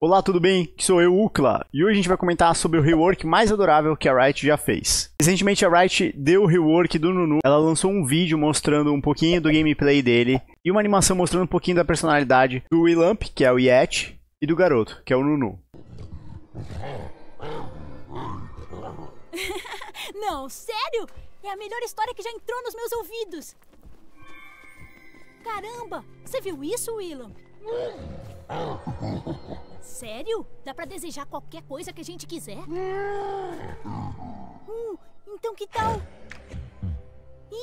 Olá, tudo bem? sou eu, Ucla, e hoje a gente vai comentar sobre o rework mais adorável que a Riot já fez. Recentemente a Riot deu o rework do Nunu, ela lançou um vídeo mostrando um pouquinho do gameplay dele e uma animação mostrando um pouquinho da personalidade do Willump, que é o Yeti, e do garoto, que é o Nunu. Não, sério? É a melhor história que já entrou nos meus ouvidos. Caramba, você viu isso, Willump? Sério? Dá pra desejar qualquer coisa que a gente quiser? Hum, então que tal?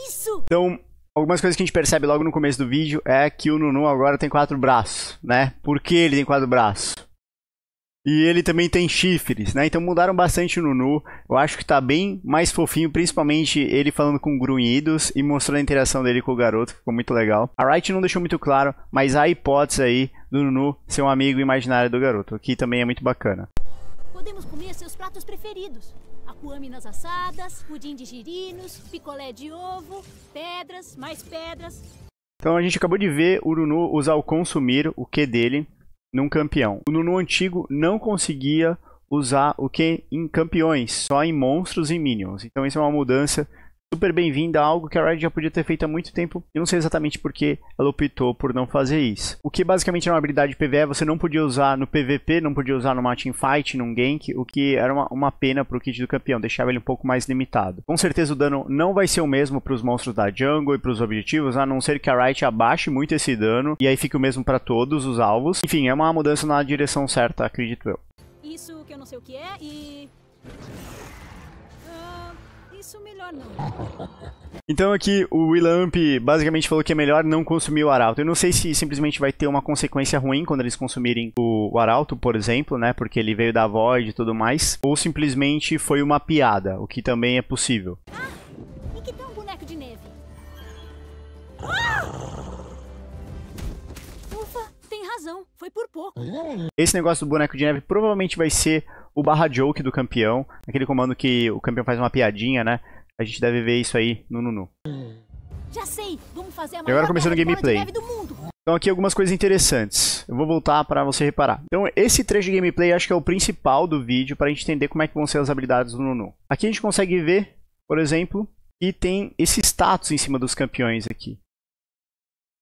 Isso! Então, algumas coisas que a gente percebe logo no começo do vídeo é que o Nunu agora tem quatro braços, né? Por que ele tem quatro braços? E ele também tem chifres, né? Então mudaram bastante o Nunu. Eu acho que tá bem mais fofinho, principalmente ele falando com grunhidos e mostrando a interação dele com o garoto, ficou muito legal. A Wright não deixou muito claro, mas há a hipótese aí do Nunu ser um amigo imaginário do garoto, que também é muito bacana. Podemos comer seus pratos preferidos. Acuâminas assadas, pudim de girinos, picolé de ovo, pedras, mais pedras, então a gente acabou de ver o Nunu usar o consumir, o Q dele, num campeão. O Nunu antigo não conseguia usar o que em campeões, só em monstros e minions. Então isso é uma mudança super bem-vinda, algo que a Riot já podia ter feito há muito tempo. Eu não sei exatamente porque ela optou por não fazer isso. O que basicamente era é uma habilidade PvE, você não podia usar no PvP, não podia usar numa Fight, num gank, o que era uma, uma pena pro kit do campeão, deixava ele um pouco mais limitado. Com certeza o dano não vai ser o mesmo pros monstros da jungle e pros objetivos, a não ser que a Riot abaixe muito esse dano e aí fica o mesmo para todos os alvos. Enfim, é uma mudança na direção certa, acredito eu. Isso que eu não sei o que é e isso, melhor não. Então aqui o Willamp basicamente falou que é melhor não consumir o arauto. Eu não sei se simplesmente vai ter uma consequência ruim quando eles consumirem o, o arauto, por exemplo, né? Porque ele veio da Void e tudo mais. Ou simplesmente foi uma piada, o que também é possível. Ah, e que tem um boneco de neve? Ah! Ufa, tem razão, foi por pouco. Esse negócio do boneco de neve provavelmente vai ser o barra joke do campeão, aquele comando que o campeão faz uma piadinha, né? A gente deve ver isso aí no Nunu. Já sei, vamos fazer a maior agora começando o gameplay. Então aqui algumas coisas interessantes. Eu vou voltar para você reparar. Então esse trecho de gameplay acho que é o principal do vídeo para a gente entender como é que vão ser as habilidades do Nunu. Aqui a gente consegue ver, por exemplo, que tem esse status em cima dos campeões aqui.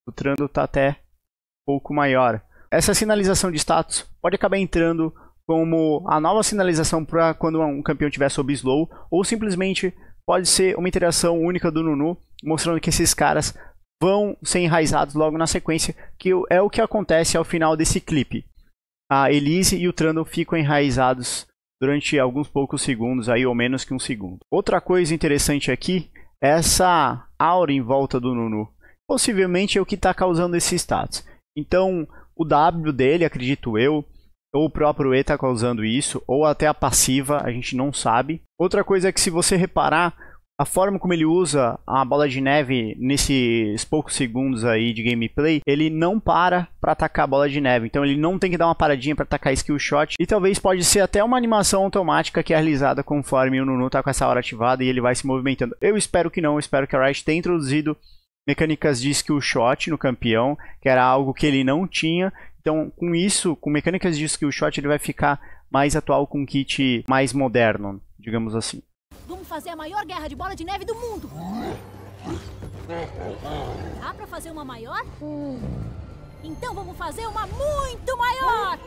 O Trando tá até um pouco maior. Essa sinalização de status pode acabar entrando como a nova sinalização para quando um campeão tiver sob slow, ou simplesmente pode ser uma interação única do Nunu, mostrando que esses caras vão ser enraizados logo na sequência, que é o que acontece ao final desse clipe. A Elise e o Trando ficam enraizados durante alguns poucos segundos, aí ou menos que um segundo. Outra coisa interessante aqui é essa aura em volta do Nunu. Possivelmente é o que está causando esse status. Então, o W dele, acredito eu, ou o próprio E está causando isso, ou até a passiva, a gente não sabe. Outra coisa é que se você reparar, a forma como ele usa a bola de neve nesses poucos segundos aí de gameplay, ele não para para atacar a bola de neve. Então ele não tem que dar uma paradinha para atacar skill shot. E talvez pode ser até uma animação automática que é realizada conforme o Nunu tá com essa hora ativada e ele vai se movimentando. Eu espero que não, eu espero que a Riot tenha introduzido mecânicas de skill shot no campeão, que era algo que ele não tinha, então, com isso, com mecânicas de skill shot, ele vai ficar mais atual com um kit mais moderno, digamos assim. Vamos fazer a maior guerra de bola de neve do mundo! Dá pra fazer uma maior? Então vamos fazer uma muito maior!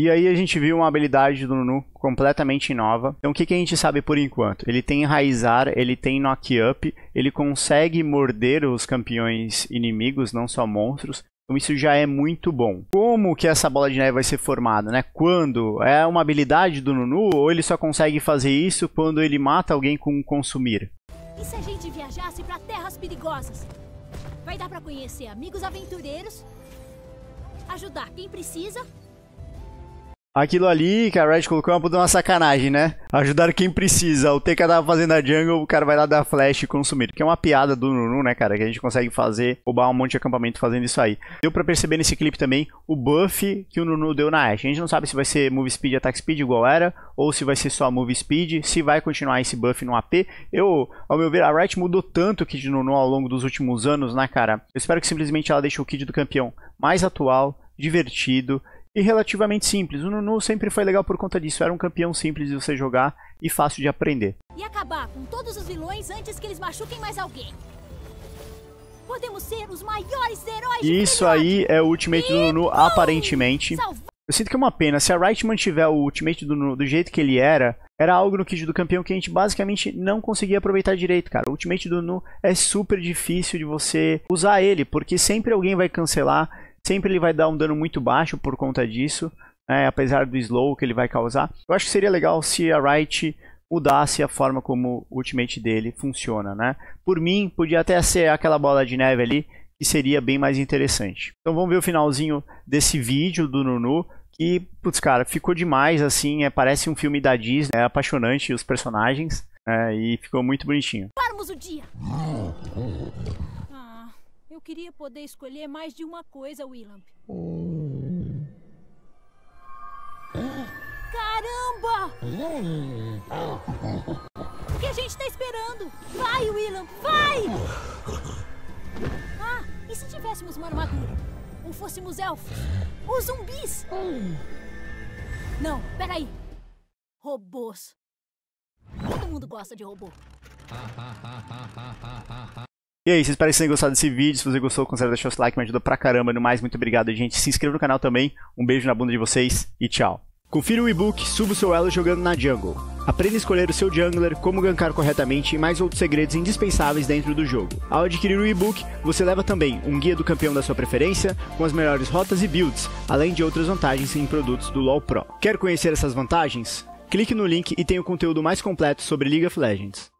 E aí a gente viu uma habilidade do Nunu completamente nova. Então o que, que a gente sabe por enquanto? Ele tem enraizar, ele tem knock up, ele consegue morder os campeões inimigos, não só monstros. Então isso já é muito bom. Como que essa bola de neve vai ser formada, né? Quando? É uma habilidade do Nunu ou ele só consegue fazer isso quando ele mata alguém com um consumir? E se a gente viajasse para terras perigosas? Vai dar para conhecer amigos aventureiros, ajudar quem precisa Aquilo ali que a Riot colocou é uma, uma sacanagem, né? Ajudar quem precisa. O TK tava fazendo a jungle, o cara vai lá dar flash e consumir. Que é uma piada do Nunu, né, cara? Que a gente consegue fazer, roubar um monte de acampamento fazendo isso aí. Deu pra perceber nesse clipe também o buff que o Nunu deu na Ashe. A gente não sabe se vai ser move speed, attack speed igual era, ou se vai ser só move speed, se vai continuar esse buff no AP. Eu, ao meu ver, a Riot mudou tanto o kit de Nunu ao longo dos últimos anos, né, cara? Eu espero que simplesmente ela deixe o kit do campeão mais atual, divertido e relativamente simples. O Nunu sempre foi legal por conta disso, era um campeão simples de você jogar e fácil de aprender. E acabar com todos os vilões antes que eles machuquem mais alguém. Podemos ser os maiores heróis Isso aí é o ultimate e... do Nunu, aparentemente. Salve. Eu sinto que é uma pena, se a Wright mantiver o ultimate do Nunu do jeito que ele era, era algo no kit do campeão que a gente basicamente não conseguia aproveitar direito, cara. O ultimate do Nunu é super difícil de você usar ele, porque sempre alguém vai cancelar, Sempre ele vai dar um dano muito baixo por conta disso, né, apesar do slow que ele vai causar. Eu acho que seria legal se a Wright mudasse a forma como o ultimate dele funciona, né? Por mim, podia até ser aquela bola de neve ali, que seria bem mais interessante. Então vamos ver o finalzinho desse vídeo do Nunu, que, putz, cara, ficou demais, assim, é, parece um filme da Disney, é apaixonante os personagens, é, e ficou muito bonitinho. o dia! queria poder escolher mais de uma coisa, Willamp. Hum. É? Caramba! O que a gente está esperando? Vai, Willamp, vai! Ah, e se tivéssemos uma armadura? Ou fôssemos elfos? Ou zumbis? Não, peraí. Robôs. Todo mundo gosta de robô. E aí, espero que vocês tenham gostado desse vídeo. Se você gostou, considere deixar o seu like, me ajuda pra caramba. No mais, muito obrigado, gente. Se inscreva no canal também. Um beijo na bunda de vocês e tchau. Confira o e-book Suba o seu elo jogando na jungle. Aprenda a escolher o seu jungler, como gankar corretamente e mais outros segredos indispensáveis dentro do jogo. Ao adquirir o e-book, você leva também um guia do campeão da sua preferência, com as melhores rotas e builds, além de outras vantagens em produtos do LoL Pro. Quer conhecer essas vantagens? Clique no link e tenha o conteúdo mais completo sobre League of Legends.